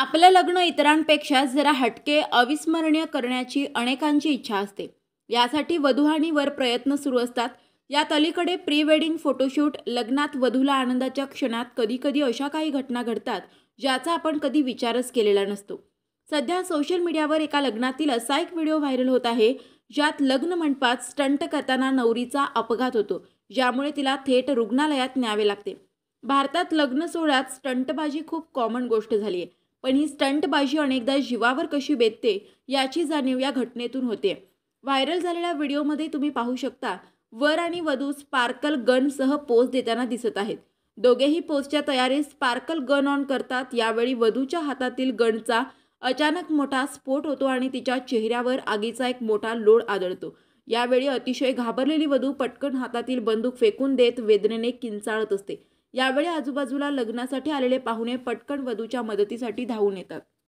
आपलं लग्न इतरांपेक्षा जरा हटके अविस्मरणीय करण्याची अनेकांची इच्छा असते यासाठी वर प्रयत्न सुरू असतात यात अलीकडे प्री वेडिंग फोटोशूट लग्नात वधूला आनंदाच्या क्षणात कधीकधी अशा काही घटना घडतात ज्याचा आपण कधी विचारच केलेला नसतो सध्या सोशल मीडियावर एका लग्नातील असा एक व्हिडिओ व्हायरल होत आहे ज्यात लग्न मंडपात स्टंट करताना नवरीचा अपघात होतो ज्यामुळे तिला थेट रुग्णालयात न्यावे लागते भारतात लग्न सोहळ्यात स्टंटबाजी खूप कॉमन गोष्ट झाली आहे पण ही स्टंटबाजी अनेकदा जीवावर कशी बेतते याची जाणीव या घटनेतून होते व्हायरल झालेल्या व्हिडिओमध्ये तुम्ही पाहू शकता वर आणि वधू स्पार्कल गनसह पोज देताना दिसत आहेत दोघेही पोस्टच्या तयारीत स्पार्कल गन ऑन करतात यावेळी वधूच्या हातातील गनचा अचानक मोठा स्फोट होतो आणि तिच्या चेहऱ्यावर आगीचा एक मोठा लोड आदळतो यावेळी अतिशय घाबरलेली वधू पटकन हातातील बंदूक फेकून देत वेदनेने किंचाळत असते यावेळी आजूबाजूला लग्नासाठी आलेले पाहुणे पटकन वधूच्या मदतीसाठी धावून येतात